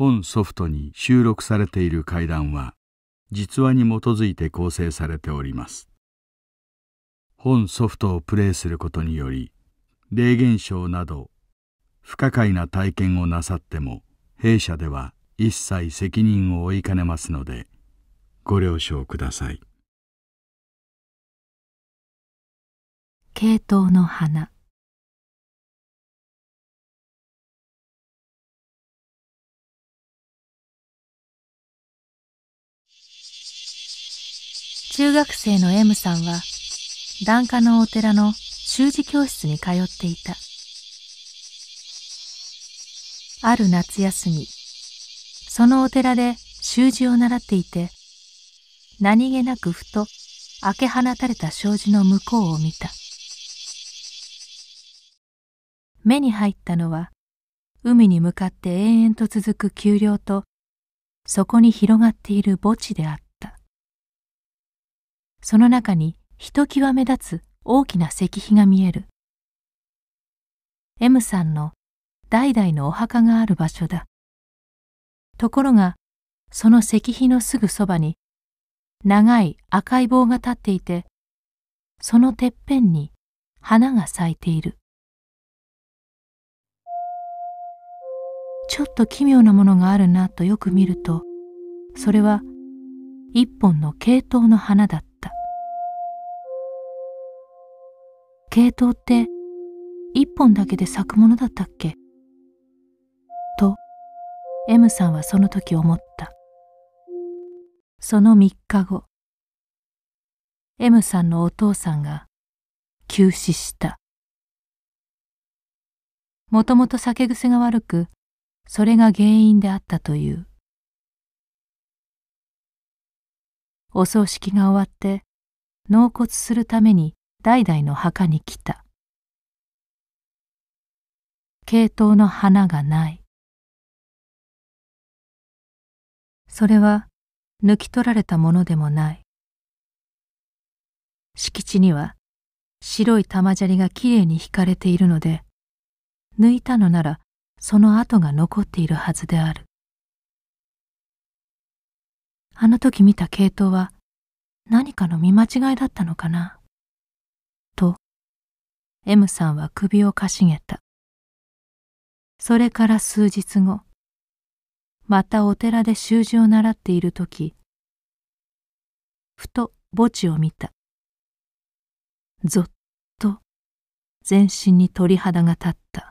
本ソフトに収録されている会談は実話に基づいて構成されております本ソフトをプレイすることにより霊現象など不可解な体験をなさっても弊社では一切責任を負いかねますのでご了承ください系統の花中学生の M さんは、檀家のお寺の習字教室に通っていた。ある夏休み、そのお寺で習字を習っていて、何気なくふと開け放たれた障子の向こうを見た。目に入ったのは、海に向かって延々と続く丘陵と、そこに広がっている墓地であった。その中にひときわ目立つ大きな石碑が見える M さんの代々のお墓がある場所だところがその石碑のすぐそばに長い赤い棒が立っていてそのてっぺんに花が咲いているちょっと奇妙なものがあるなとよく見るとそれは一本の系統の花だった系統って一本だけで咲くものだったっけと M さんはその時思ったその3日後 M さんのお父さんが急死したもともと酒癖が悪くそれが原因であったというお葬式が終わって納骨するために代々の墓に来た系統の花がないそれは抜き取られたものでもない敷地には白い玉砂利がきれいに引かれているので抜いたのならその跡が残っているはずであるあの時見た系統は何かの見間違いだったのかな M さんは首をかしげた。それから数日後、またお寺で習字を習っている時、ふと墓地を見た。ぞっと全身に鳥肌が立った。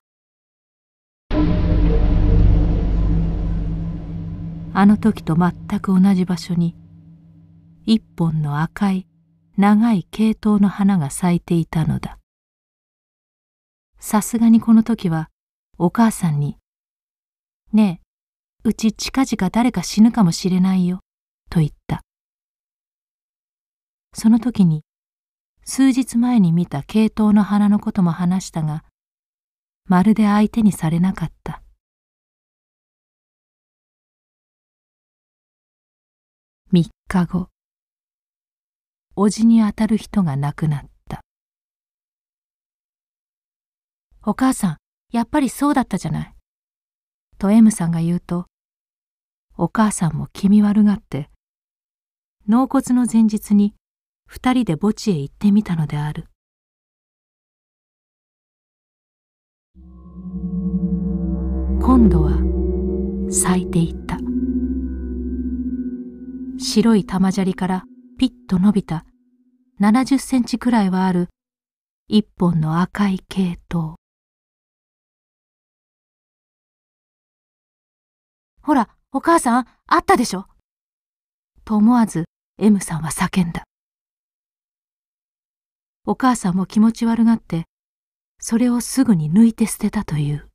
あの時と全く同じ場所に一本の赤い長い系統の花が咲いていたのだ。さすがにこの時は、お母さんに、ねえ、うち近々誰か死ぬかもしれないよ、と言った。その時に、数日前に見た系統の花のことも話したが、まるで相手にされなかった。3日後、叔父にあたる人が亡くなった。お母さん、やっぱりそうだったじゃない。と M さんが言うと、お母さんも気味悪がって、納骨の前日に二人で墓地へ行ってみたのである。今度は咲いていった白い玉砂利からピッと伸びた70センチくらいはある一本の赤い系統ほら、お母さん、あったでしょと思わず M さんは叫んだ。お母さんも気持ち悪がって、それをすぐに抜いて捨てたという。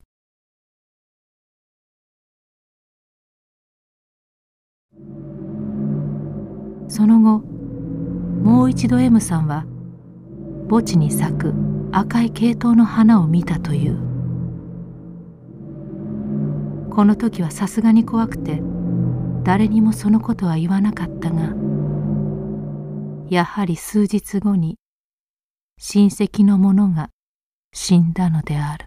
その後、もう一度 M さんは墓地に咲く赤い系統の花を見たという。この時はさすがに怖くて誰にもそのことは言わなかったがやはり数日後に親戚の者が死んだのである